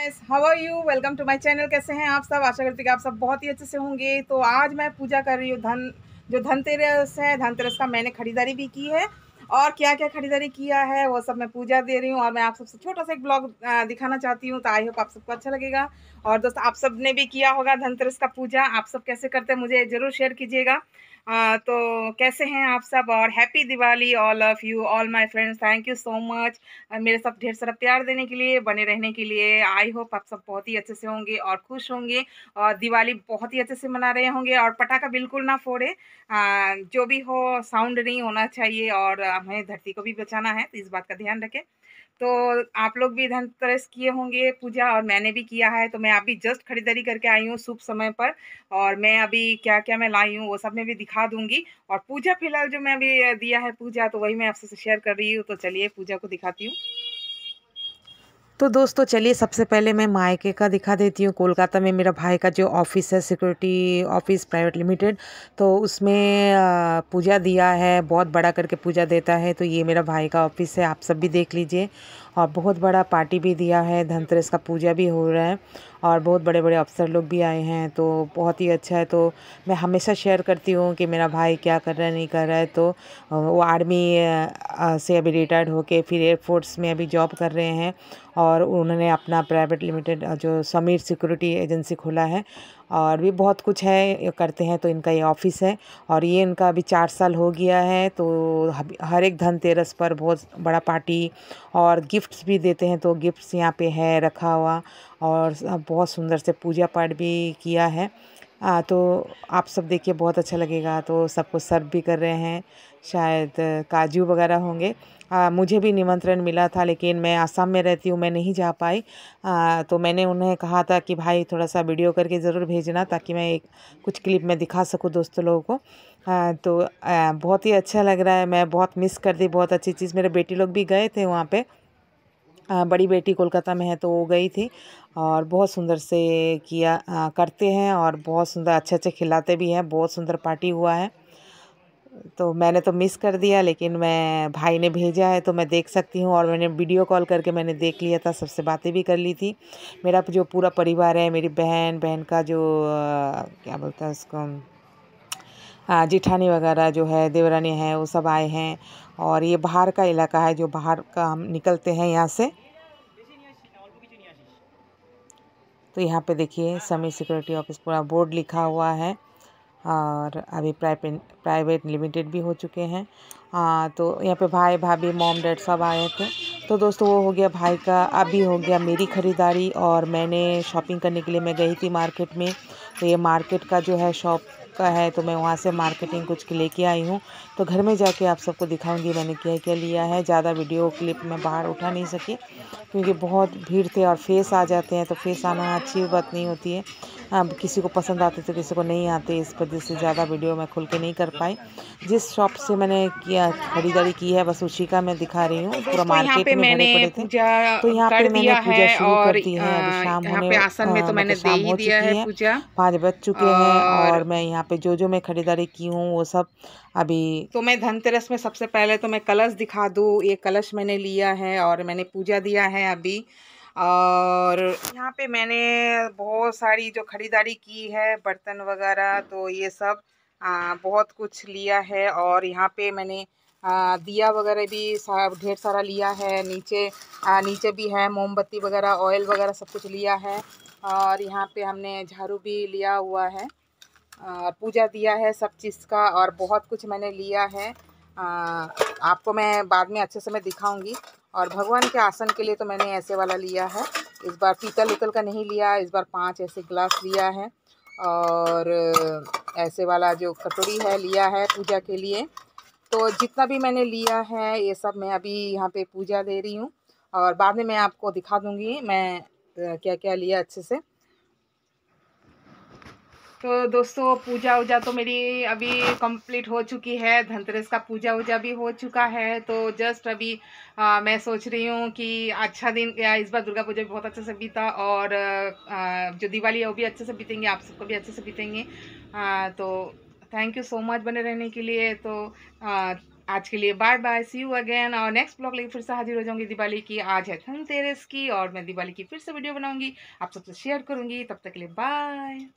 guys how are you welcome to my channel कैसे हैं आप सब आशा करती कि आप सब बहुत ही अच्छे से होंगे तो आज मैं पूजा कर रही हूँ धन जो धनतेरस है धनतेरस का मैंने ख़रीदारी भी की है और क्या क्या खरीदारी किया है वो सब मैं पूजा दे रही हूँ और मैं आप सबसे छोटा सा एक ब्लॉग दिखाना चाहती हूँ तो आई होप आप सबको अच्छा लगेगा और दोस्तों आप सब ने भी किया होगा धनतेरस का पूजा आप सब कैसे करते हैं मुझे ज़रूर शेयर कीजिएगा तो कैसे हैं आप सब और happy Diwali all of you all my friends thank you so much मेरे सब ढेर सारा प्यार देने के लिए बने रहने के लिए आई होप आप सब बहुत ही अच्छे से होंगे और खुश होंगे और दिवाली बहुत ही अच्छे से मना रहे होंगे और पटाखा बिल्कुल ना फोड़े जो भी हो साउंड नहीं होना चाहिए और हमें धरती को भी बचाना है तो इस बात का ध्यान रखें तो आप लोग भी धनतेरस किए होंगे पूजा और मैंने भी किया है तो मैं अभी जस्ट खरीदारी करके आई हूँ शुभ समय पर और मैं अभी क्या क्या मैं लाई हूँ वो सब मैं भी दिखा दूंगी और पूजा फिलहाल जो मैं अभी दिया है पूजा तो वही मैं आपसे शेयर कर रही हूँ तो चलिए पूजा को दिखाती हूँ तो दोस्तों चलिए सबसे पहले मैं मायके का दिखा देती हूँ कोलकाता में मेरा भाई का जो ऑफिस है सिक्योरिटी ऑफिस प्राइवेट लिमिटेड तो उसमें पूजा दिया है बहुत बड़ा करके पूजा देता है तो ये मेरा भाई का ऑफिस है आप सब भी देख लीजिए और बहुत बड़ा पार्टी भी दिया है धनतेरस का पूजा भी हो रहा है और बहुत बड़े बड़े अफसर लोग भी आए हैं तो बहुत ही अच्छा है तो मैं हमेशा शेयर करती हूँ कि मेरा भाई क्या कर रहा है नहीं कर रहा है तो वो आर्मी से अभी रिटायर्ड होके फिर एयरफोर्स में अभी जॉब कर रहे हैं और उन्होंने अपना प्राइवेट लिमिटेड जो समीर सिक्योरिटी एजेंसी खोला है और भी बहुत कुछ है करते हैं तो इनका ये ऑफिस है और ये इनका अभी चार साल हो गया है तो हर एक धनतेरस पर बहुत बड़ा पार्टी और गिफ्ट्स भी देते हैं तो गिफ्ट्स यहाँ पे है रखा हुआ और बहुत सुंदर से पूजा पाठ भी किया है हाँ, तो आप सब देखिए बहुत अच्छा लगेगा तो सबको सर्व भी कर रहे हैं शायद काजू वगैरह होंगे आ, मुझे भी निमंत्रण मिला था लेकिन मैं आसाम में रहती हूँ मैं नहीं जा पाई आ, तो मैंने उन्हें कहा था कि भाई थोड़ा सा वीडियो करके ज़रूर भेजना ताकि मैं एक कुछ क्लिप में दिखा सकूँ दोस्तों लोगों को आ, तो आ, बहुत ही अच्छा लग रहा है मैं बहुत मिस कर दी बहुत अच्छी चीज़ मेरे बेटी लोग भी गए थे वहाँ पर बड़ी बेटी कोलकाता में है तो वो गई थी और बहुत सुंदर से किया आ, करते हैं और बहुत सुंदर अच्छे अच्छे खिलाते भी हैं बहुत सुंदर पार्टी हुआ है तो मैंने तो मिस कर दिया लेकिन मैं भाई ने भेजा है तो मैं देख सकती हूँ और मैंने वीडियो कॉल करके मैंने देख लिया था सबसे बातें भी कर ली थी मेरा जो पूरा परिवार है मेरी बहन बहन का जो क्या बोलता है उसको जिठानी वगैरह जो है देवरानी है वो सब आए हैं और ये बाहर का इलाका है जो बाहर का हम निकलते हैं यहाँ से तो यहाँ पे देखिए समी सिक्योरिटी ऑफिस पूरा बोर्ड लिखा हुआ है और अभी प्राइवेट लिमिटेड भी हो चुके हैं आ, तो यहाँ पे भाई भाभी मॉम डैड सब आए थे तो दोस्तों वो हो गया भाई का अभी हो गया मेरी ख़रीदारी और मैंने शॉपिंग करने के लिए मैं गई थी मार्केट में तो ये मार्केट का जो है शॉप का है तो मैं वहाँ से मार्केटिंग कुछ लेके आई हूँ तो घर में जाके आप सबको दिखाऊंगी मैंने क्या क्या लिया है ज़्यादा वीडियो क्लिप मैं बाहर उठा नहीं सकी क्योंकि बहुत भीड़ थे और फेस आ जाते हैं तो फेस आना अच्छी बात नहीं होती है अब किसी को पसंद आते तो किसी को नहीं आते इस वजह से ज़्यादा वीडियो मैं खुल के नहीं कर पाई जिस शॉप से मैंने किया खरीदारी की है बस उसी का मैं दिखा रही हूँ पूरा मार्केट में मैंने तो यहाँ पे मैंने पूजा शुरू कर दी है अभी शाम होने में हाँ, तो मतलब मैंने शाम हो चुकी है पाँच बज चुके हैं और मैं यहाँ पे जो जो मैं ख़रीदारी की हूँ वो सब अभी तो मैं धनतेरस में सबसे पहले तो मैं कलश दिखा दूँ ये कलश मैंने लिया है और मैंने पूजा दिया है अभी और यहाँ पे मैंने बहुत सारी जो ख़रीदारी की है बर्तन वगैरह तो ये सब आ, बहुत कुछ लिया है और यहाँ पे मैंने आ, दिया वगैरह भी सा ढेर सारा लिया है नीचे आ, नीचे भी है मोमबत्ती वगैरह ऑयल वगैरह सब कुछ लिया है और यहाँ पे हमने झाड़ू भी लिया हुआ है पूजा दिया है सब चीज़ का और बहुत कुछ मैंने लिया है आपको मैं बाद में अच्छे से मैं दिखाऊंगी और भगवान के आसन के लिए तो मैंने ऐसे वाला लिया है इस बार पीतल उतल का नहीं लिया इस बार पांच ऐसे गिलास लिया है और ऐसे वाला जो कटोरी है लिया है पूजा के लिए तो जितना भी मैंने लिया है ये सब मैं अभी यहाँ पे पूजा दे रही हूँ और बाद में मैं आपको दिखा दूँगी मैं क्या क्या लिया अच्छे से तो दोस्तों पूजा वूजा तो मेरी अभी कंप्लीट हो चुकी है धनतेरस का पूजा वूजा भी हो चुका है तो जस्ट अभी आ, मैं सोच रही हूँ कि अच्छा दिन या इस बार दुर्गा पूजा भी बहुत अच्छे से बीता और आ, जो दिवाली है वो भी अच्छे से बीतेंगे आप सबको भी अच्छे से बीतेंगे तो थैंक यू सो मच बने रहने के लिए तो आ, आज के लिए bye bye see you again और नेक्स्ट ब्लॉग लेकर फिर से हाजिर हो जाऊँगी दिवाली की आज है धनतेरस की और मैं दिवाली की फिर से वीडियो बनाऊँगी आप सबसे शेयर करूँगी तब तक के लिए बाय